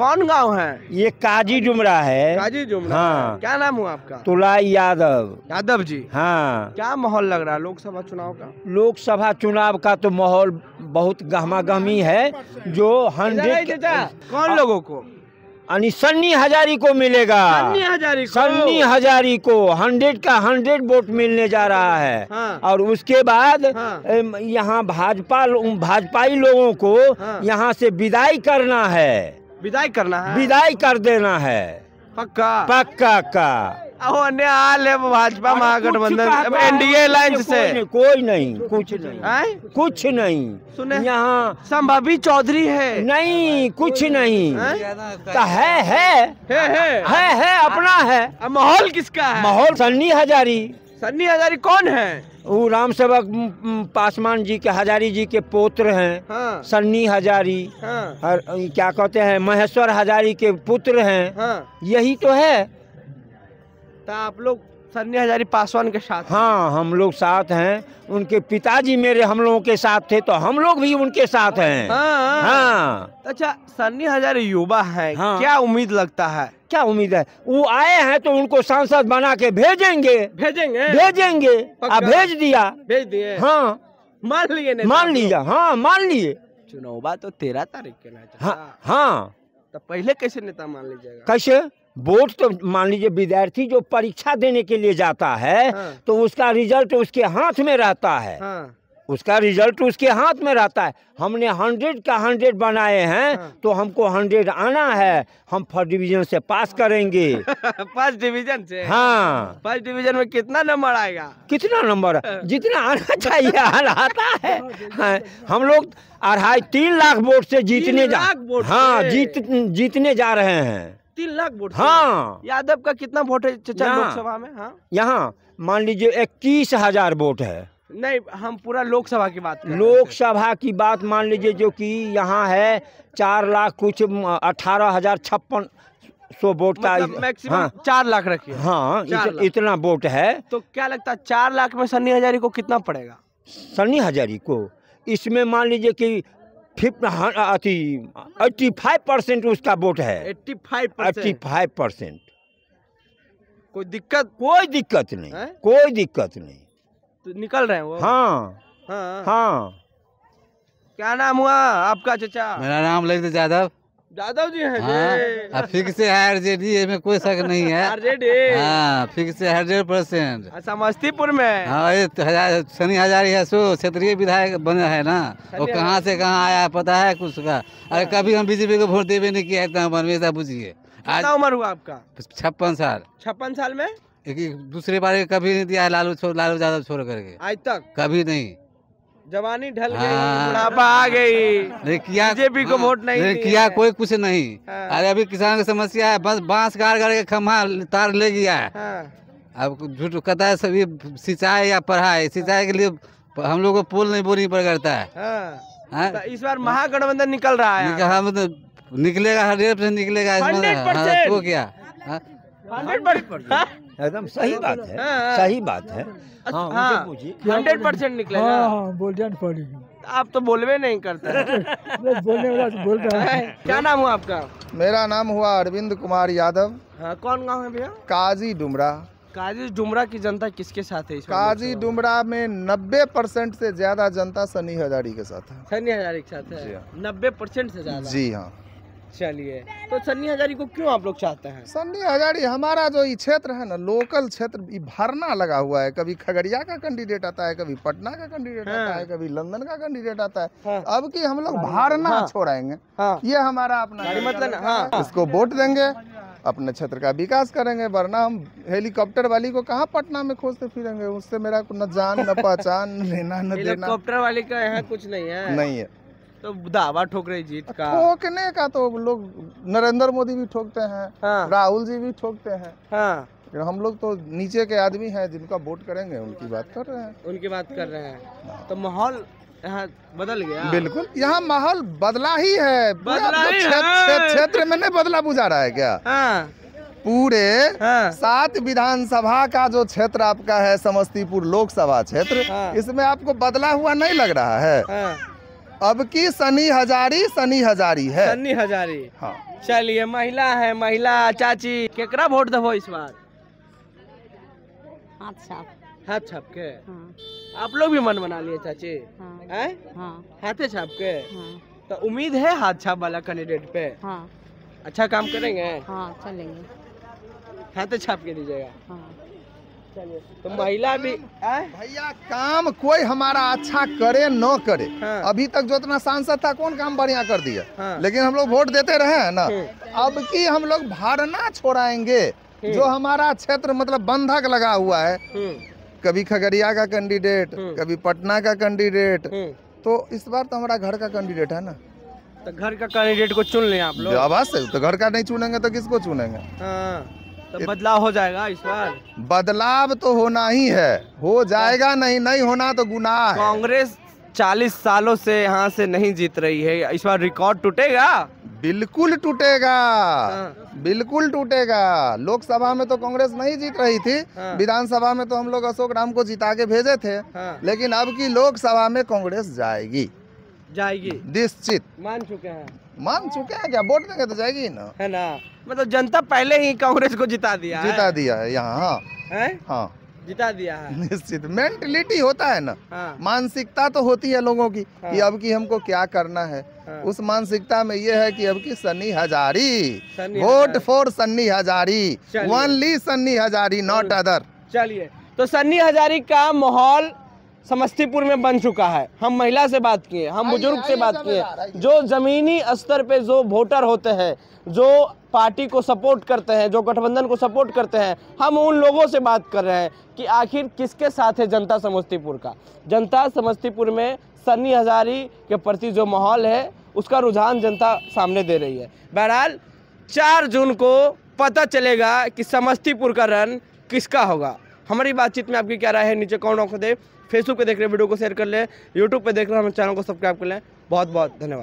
कौन गांव है ये काजी जुमरा है काजी जुमरा हाँ क्या नाम हुआ आपका तुलाई यादव यादव जी हाँ क्या माहौल लग रहा है लोकसभा चुनाव का लोकसभा चुनाव का तो माहौल बहुत गहमा गहमी है जो हंड्रेड कौन लोगों को सन्नी हजारी को मिलेगा सन्नी हजारी को सन्नी हजारी को हंड्रेड का हंड्रेड वोट मिलने जा रहा है हाँ। और उसके बाद हाँ। यहाँ भाजपा भाजपाई लोगों को हाँ। यहाँ से विदाई करना है विदाई करना है विदाई कर देना है पक्का पक्का का भाजपा महागठबंधन एनडीए लाइन से कोई नहीं कुछ नहीं कुछ नहीं सुने यहाँ संभावी चौधरी है नहीं कुछ नहीं तो है है है है अपना है माहौल किसका है माहौल सन्नी हजारी सन्नी हजारी कौन है वो राम सेवक पासवान जी के हजारी जी के पोत्र है हाँ। सन्नी हजारी हाँ। क्या कहते हैं महेश्वर हजारी के पुत्र है हाँ। यही तो है तो आप लोग सन्नी हजारी पासवान के साथ हाँ हम लोग साथ हैं उनके पिताजी मेरे हम लोगों के साथ थे तो हम लोग भी उनके साथ हैं हाँ, हाँ। अच्छा सन्नी हजारी युवा है हाँ। क्या उम्मीद लगता है क्या उम्मीद है वो आए हैं तो उनको सांसद बना के भेजेंगे भेजेंगे भेजेंगे भेज दिया भेज दिए हाँ मान लिए मान लिया हाँ मान लिए चुनाव तो तेरह तारीख के ना अच्छा। हाँ हाँ तो पहले कैसे नेता मान लीजिएगा कैसे बोर्ड तो मान लीजिए विद्यार्थी जो परीक्षा देने के लिए जाता है हाँ। तो उसका रिजल्ट उसके हाथ में रहता है हाँ। उसका रिजल्ट उसके हाथ में रहता है हमने हंड्रेड का हंड्रेड बनाए हैं हाँ। तो हमको हंड्रेड आना है हम फर्स्ट डिवीजन से पास करेंगे फर्स्ट डिवीजन से हाँ फर्स्ट डिवीजन में कितना नंबर आएगा कितना नंबर हाँ। जितना आना चाहिए आता है हाँ।, हाँ। हम लोग अढ़ाई तीन लाख वोट से जीतने जा हाँ जीत जीतने जा रहे हैं तीन लाख वोट हाँ यादव का कितना वोट है लोकसभा में हाँ यहाँ मान लीजिए इक्कीस हजार वोट है नहीं हम पूरा लोकसभा की बात लोकसभा की बात मान लीजिए जो कि यहाँ है चार लाख कुछ अठारह हजार छप्पन सो वोट का मैक्सिमम मतलब हाँ, चार लाख रखिए हाँ इत, इतना वोट है तो क्या लगता है चार लाख में सन्नी हजारी को कितना पड़ेगा सन्नी हजारी को इसमें मान लीजिए कि फिफ्ट एट्टी फाइव परसेंट उसका वोट है eighty five eighty five percent कोई दिक्कत कोई दिक्कत नहीं है? कोई दिक्कत नहीं तो निकल रहे हैं वो हाँ हाँ, हाँ। क्या नाम हुआ आपका चचा मेरा नाम ललित यादव जादव जी हाँ, है हाँ, फिक्स है आरजेडी में कोई शक नहीं है आरजेडी हाँ फिक्स है हंड्रेड परसेंट अच्छा, समस्तीपुर में हाँ ये तो हजार शनि हजारी है सो क्षेत्रीय विधायक बने है ना अच्छा, वो अच्छा। कहाँ से कहाँ आया पता है कुछ का अरे कभी हम बीजेपी को वोट देवे नहीं किया इतना उम्र में बुझिए आज उम्र हुआ आपका छप्पन साल छप्पन साल में एक दूसरे बार कभी नहीं दिया है लालू लालू यादव छोड़ करके आज तक कभी नहीं जवानी ढल गई हाँ। आ गई बीजेपी को हाँ। वोट नहीं किया कोई कुछ नहीं हाँ। अरे अभी किसान की समस्या है बस बांस गार गार के खम्हा तार ले गया है अब झूठ कहता है सभी सिंचाई या पढ़ाई सिंचाई के लिए हम लोग को पुल नहीं बोरी पर करता है तो इस बार महागठबंधन निकल रहा है तो निकलेगा हर रेप से निकलेगा इसमें क्या हंड्रेड परसेंट एकदम हाँ, हाँ, हाँ। सही बात है सही बात है हंड्रेड परसेंट निकलेगा आप तो बोलवे नहीं करते बोलने वाला तो बोल रहा है क्या नाम हुआ आपका मेरा नाम हुआ अरविंद कुमार यादव हाँ कौन गाँव है भैया काजी डुमरा काजी डुमरा की जनता किसके साथ है काजी डुमरा में नब्बे परसेंट ऐसी ज्यादा जनता सनी हजारी के साथ है सनी हजारी के साथ है नब्बे परसेंट ऐसी जी हाँ चलिए तो सन्नी हजारी को क्यों आप लोग चाहते हैं सन्नी हजारी हमारा जो ये क्षेत्र है ना लोकल क्षेत्र भरना लगा हुआ है कभी खगड़िया का कैंडिडेट आता है कभी पटना का कैंडिडेट हाँ। आता है कभी लंदन का कैंडिडेट आता है हाँ। अब की हम लोग हाँ। भरना हाँ। छोड़ाएंगे हाँ। ये हमारा अपना मतलब इसको वोट देंगे अपने क्षेत्र का विकास करेंगे वरना हम हेलीकॉप्टर वाली को कहाँ पटना में खोजते फिरेंगे उससे मेरा न जान न पहचान लेना न देना हेलीकॉप्टर वाली का यहाँ कुछ नहीं है नहीं है तो दावा ठोक रही जीत का ठोकने का तो लोग नरेंद्र मोदी भी ठोकते हैं हाँ। राहुल जी भी ठोकते हैं हाँ। हम लोग तो नीचे के आदमी हैं जिनका वोट करेंगे उनकी बात कर रहे हैं उनकी बात कर रहे हैं तो माहौल यहाँ बदल गया बिल्कुल यहाँ माहौल बदला ही है क्षेत्र में नहीं बदला बुझा रहा है क्या हाँ। पूरे हाँ। सात विधानसभा का जो क्षेत्र आपका है समस्तीपुर लोकसभा क्षेत्र हाँ। इसमें आपको बदला हुआ नहीं लग रहा है हाँ। अब की सनी हजारी सनी हजारी है सनी हजारी हाँ चलिए महिला है महिला चाची केकरा वोट देवो इस बार हाथ छाप हाथ छाप के हाँ। आप लोग भी मन बना लिए चाची हाँ। हाँ। हाथे छाप के हाँ। तो उम्मीद है हाथ छाप वाला कैंडिडेट पे हाँ। अच्छा काम करेंगे हाँ, चलेंगे हाथे छाप के दीजिएगा हाँ। तो महिला भी भैया काम कोई हमारा अच्छा करे न करे हाँ। अभी तक जो इतना सांसद था कौन काम बढ़िया कर दिया हाँ। लेकिन हम लोग वोट देते रहे हैं ना हाँ। अब की हम लोग भारना छोड़ाएंगे हाँ। जो हमारा क्षेत्र मतलब बंधक लगा हुआ है हाँ। कभी खगड़िया का कैंडिडेट कभी पटना का कैंडिडेट तो इस बार तो हमारा घर का कैंडिडेट है ना तो घर का कैंडिडेट को चुन ले आप लोग तो घर का नहीं चुनेंगे तो किसको चुनेंगे तो बदलाव हो जाएगा इस बार बदलाव तो होना ही है हो जाएगा नहीं नहीं होना तो गुनाह है कांग्रेस चालीस सालों से यहाँ से नहीं जीत रही है इस बार रिकॉर्ड टूटेगा बिल्कुल टूटेगा हाँ। बिल्कुल टूटेगा लोकसभा में तो कांग्रेस नहीं जीत रही थी हाँ। विधानसभा में तो हम लोग अशोक राम को जिता के भेजे थे हाँ। लेकिन अब की लोकसभा में कांग्रेस जाएगी जाएगी निश्चित मान चुके हैं मान चुके हैं क्या वोट देंगे तो जाएगी ना है ना मतलब जनता पहले ही कांग्रेस को जिता दिया जिता है? दिया है यहाँ हाँ हाँ जिता दिया है निश्चित मेंटलिटी होता है ना हाँ। मानसिकता तो होती है लोगों की हाँ। कि अब की हमको क्या करना है हाँ। उस मानसिकता में ये है कि अब की Sunny Hazari vote for Sunny Hazari only Sunny Hazari not other चलिए तो सन्नी हजारी का माहौल समस्तीपुर में बन चुका है हम महिला से बात किए हम बुजुर्ग से बात किए जो जमीनी स्तर पे जो वोटर होते हैं जो पार्टी को सपोर्ट करते हैं जो गठबंधन को सपोर्ट करते हैं हम उन लोगों से बात कर रहे हैं कि आखिर किसके साथ है जनता समस्तीपुर का जनता समस्तीपुर में सन्नी हजारी के प्रति जो माहौल है उसका रुझान जनता सामने दे रही है बहरहाल चार जून को पता चलेगा कि समस्तीपुर का रन किसका होगा हमारी बातचीत में आपकी क्या राय है नीचे कौन रख दे फेसबुक पे देख रहे हैं वीडियो को शेयर कर लें यूट्यूब पर देख रहे हैं हमारे चैनल को सब्सक्राइब कर लें बहुत बहुत धन्यवाद